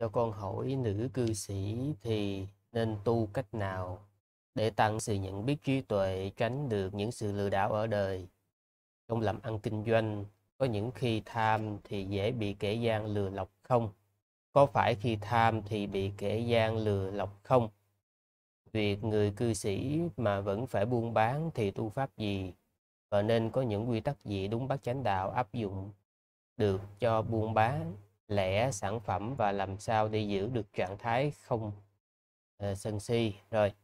Cho con hỏi nữ cư sĩ thì nên tu cách nào để tăng sự nhận biết trí tuệ tránh được những sự lừa đảo ở đời. Trong làm ăn kinh doanh, có những khi tham thì dễ bị kẻ gian lừa lọc không? Có phải khi tham thì bị kẻ gian lừa lọc không? Việc người cư sĩ mà vẫn phải buôn bán thì tu pháp gì? Và nên có những quy tắc gì đúng bác chánh đạo áp dụng được cho buôn bán lẻ sản phẩm và làm sao để giữ được trạng thái không uh, sân si rồi uh,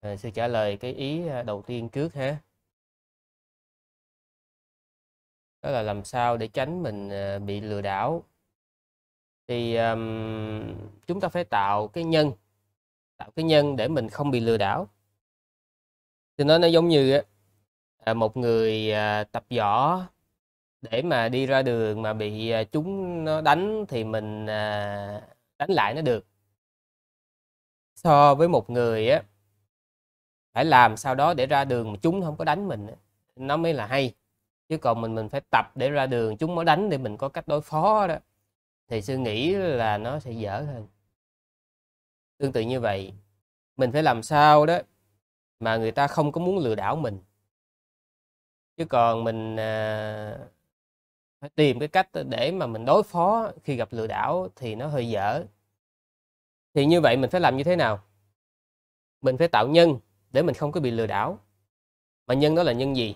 ờ, sư trả lời cái ý ờ, đầu tiên trước ha đó là làm sao để tránh mình uh, bị lừa đảo thì um, chúng ta phải tạo cái nhân tạo cái nhân để mình không bị lừa đảo thì nó nó giống như uh, một người uh, tập võ để mà đi ra đường mà bị à, chúng nó đánh thì mình à, đánh lại nó được so với một người á phải làm sao đó để ra đường mà chúng không có đánh mình nó mới là hay chứ còn mình mình phải tập để ra đường chúng mới đánh để mình có cách đối phó đó thì suy nghĩ là nó sẽ dở hơn tương tự như vậy mình phải làm sao đó mà người ta không có muốn lừa đảo mình chứ còn mình à, phải tìm cái cách để mà mình đối phó khi gặp lừa đảo thì nó hơi dở thì như vậy mình phải làm như thế nào mình phải tạo nhân để mình không có bị lừa đảo mà nhân đó là nhân gì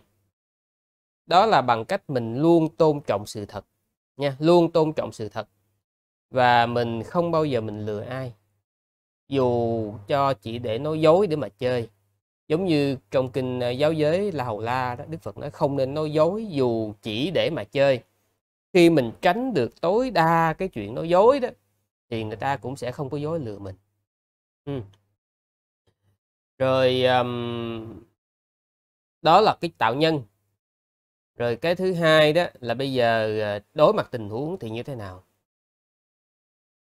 đó là bằng cách mình luôn tôn trọng sự thật nha luôn tôn trọng sự thật và mình không bao giờ mình lừa ai dù cho chỉ để nói dối để mà chơi giống như trong kinh ờ, giáo giới la hầu la đó đức phật nói không nên nói dối dù chỉ để mà chơi khi mình tránh được tối đa cái chuyện nói dối đó thì người ta cũng sẽ không có dối lừa mình ừ. rồi um, đó là cái tạo nhân rồi cái thứ hai đó là bây giờ ờ, đối mặt tình huống thì như thế nào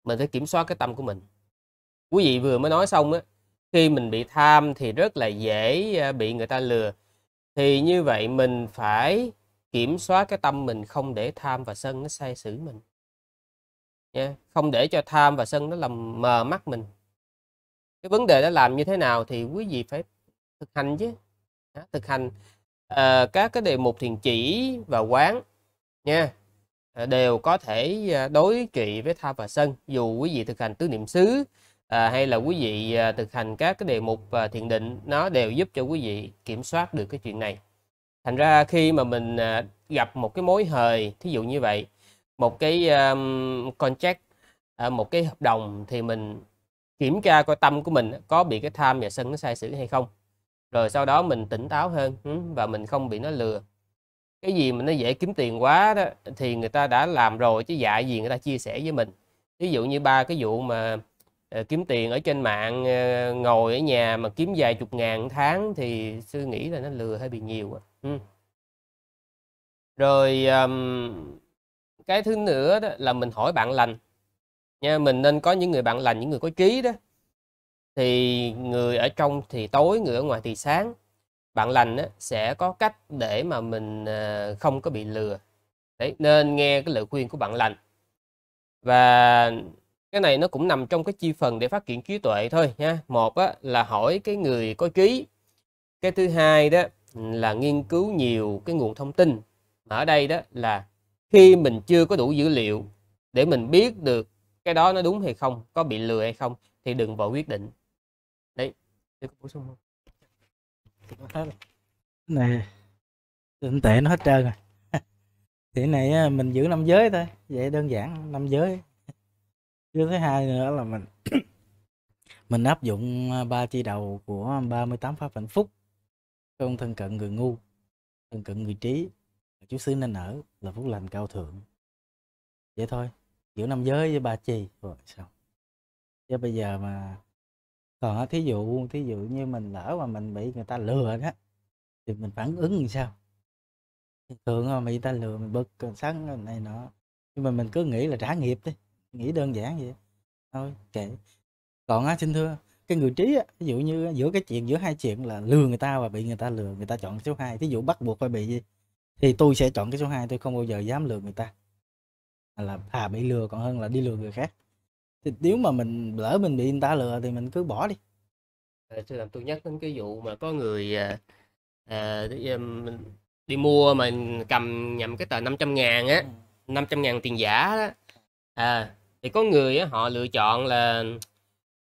mình phải kiểm soát cái tâm của mình quý vị vừa mới nói xong á khi mình bị tham thì rất là dễ à, bị người ta lừa thì như vậy mình phải kiểm soát cái tâm mình không để tham và sân nó sai sử mình nha không để cho tham và sân nó làm mờ mắt mình cái vấn đề đó làm như thế nào thì quý vị phải thực hành chứ đó, thực hành à, các cái đề mục thiền chỉ và quán nha đều có thể à, đối trị với tham và sân dù quý vị thực hành tứ niệm xứ à, hay là quý vị à, thực hành các cái đề mục à, thiền định nó đều giúp cho quý vị kiểm soát được cái chuyện này thành ra khi mà mình à, gặp một cái mối hời thí dụ như vậy một cái um, contract à, một cái hợp đồng thì mình kiểm tra coi tâm của mình có bị cái tham và sân nó sai sử hay không rồi sau đó mình tỉnh táo hơn và mình không bị nó lừa cái gì mà nó dễ kiếm tiền quá đó thì người ta đã làm rồi chứ dạ gì người ta chia sẻ với mình ví dụ như ba cái vụ mà Ờ, kiếm tiền ở trên mạng ờ, ngồi ở nhà mà kiếm vài chục ngàn tháng thì sư nghĩ là nó lừa hơi bị nhiều à. ừ. rồi um, cái thứ nữa đó là mình hỏi bạn lành nha mình nên có những người bạn lành những người có trí đó thì người ở trong thì tối người ở ngoài thì sáng bạn lành đó, sẽ có cách để mà mình ờ, không có bị lừa đấy nên nghe cái lời khuyên của bạn lành và cái này nó cũng nằm trong cái chi phần để phát triển trí tuệ thôi nha một á, là hỏi cái người có trí cái thứ hai đó ừ, là nghiên cứu nhiều cái nguồn thông tin mà ở đây đó là khi mình chưa có đủ dữ liệu để mình biết được cái đó nó đúng hay không có bị lừa hay không thì đừng vội quyết định đấy bổ sung không này tệ nó hết trơn rồi thì này mình giữ năm giới thôi vậy đơn giản năm giới cái thứ hai nữa là mình mình áp dụng à, ba chi đầu của 38 pháp hạnh phúc không thân cận người ngu thân cận người trí chú xứ nên ở là phúc lành cao thượng vậy thôi giữa năm giới với ba chi rồi sao? chứ bây giờ mà còn à, thí dụ thí dụ như mình lỡ mà mình bị người ta lừa đó thì mình phản ứng như sao thường mà bị ta lừa mình bực sáng này nọ nhưng mà mình cứ nghĩ là trả nghiệp đi nghĩ đơn giản vậy thôi kệ còn á xin thưa cái người trí á ví dụ như giữa cái chuyện giữa hai chuyện là lừa người ta và bị người ta lừa người ta chọn số 2 Ví dụ bắt buộc phải bị gì thì tôi sẽ chọn cái số 2 tôi không bao giờ dám lừa người ta là thà bị lừa còn hơn là đi lừa người khác thì nếu mà mình lỡ mình bị người ta lừa thì mình cứ bỏ đi à, tôi làm tôi nhắc đến cái vụ mà có người à, à đi, um, đi mua mà cầm nhầm cái tờ 500 ngàn á ừ. 500 ngàn tiền giả đó à thì có người họ lựa chọn là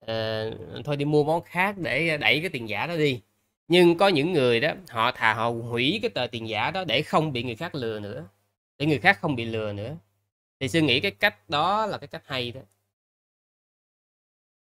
uh, thôi đi mua món khác để đẩy cái tiền giả đó đi nhưng có những người đó họ thà họ hủy cái tờ tiền giả đó để không bị người khác lừa nữa để người khác không bị lừa nữa thì suy nghĩ cái cách đó là cái cách hay đó